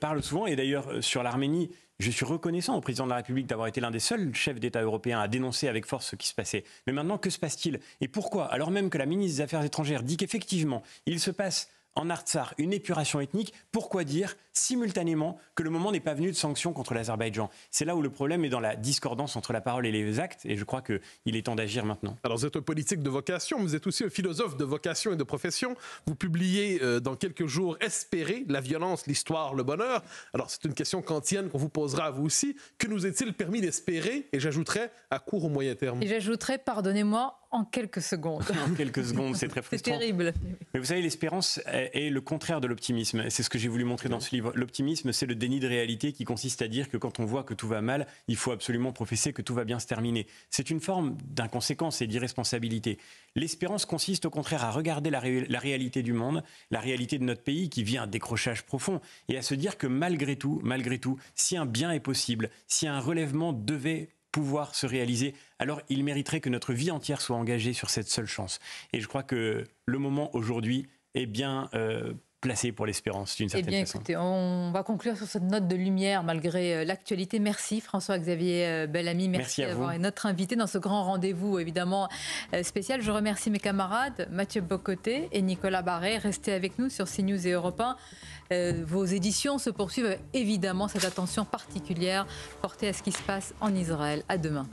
Speaker 2: parle souvent, et d'ailleurs sur l'Arménie, je suis reconnaissant au président de la République d'avoir été l'un des seuls chefs d'État européens à dénoncer avec force ce qui se passait. Mais maintenant, que se passe-t-il Et pourquoi Alors même que la ministre des Affaires étrangères dit qu'effectivement, il se passe en Artsar une épuration ethnique, pourquoi dire simultanément que le moment n'est pas venu de sanctions contre l'Azerbaïdjan C'est là où
Speaker 4: le problème est dans la discordance entre la parole et les actes, et je crois qu'il est temps d'agir maintenant. Alors vous êtes un politique de vocation, vous êtes aussi un philosophe de vocation et de profession. Vous publiez euh, dans quelques jours Espérer, la violence, l'histoire, le bonheur. Alors c'est une question kantienne qu'on vous posera à vous aussi. Que nous est-il permis d'espérer, et j'ajouterai à court ou moyen terme Et
Speaker 1: j'ajouterai, pardonnez-moi, en quelques secondes.
Speaker 4: en quelques secondes, c'est très frustrant. C'est terrible. Mais vous savez, l'espérance est le contraire de l'optimisme.
Speaker 2: C'est ce que j'ai voulu montrer dans ce livre. L'optimisme, c'est le déni de réalité qui consiste à dire que quand on voit que tout va mal, il faut absolument professer que tout va bien se terminer. C'est une forme d'inconséquence et d'irresponsabilité. L'espérance consiste au contraire à regarder la, réalité du monde, la réalité de notre pays qui vit un décrochage profond, et à se dire que malgré tout, malgré tout, si un bien est possible, si un relèvement devait pouvoir se réaliser, alors il mériterait que notre vie entière soit engagée sur cette seule chance. Et je crois que le moment aujourd'hui est bien euh, placé pour l'espérance d'une eh certaine façon.
Speaker 1: on va conclure sur cette note de lumière malgré euh, l'actualité. Merci François-Xavier euh, Bellamy, merci, d'avoir été notre invité dans ce grand rendez-vous évidemment euh, spécial. Je remercie mes camarades Mathieu Bocoté et Nicolas Barret. Restez avec nous sur CNews et Europe Vos éditions se poursuivent évidemment cette attention particulière portée à ce qui se passe en Israël. À demain.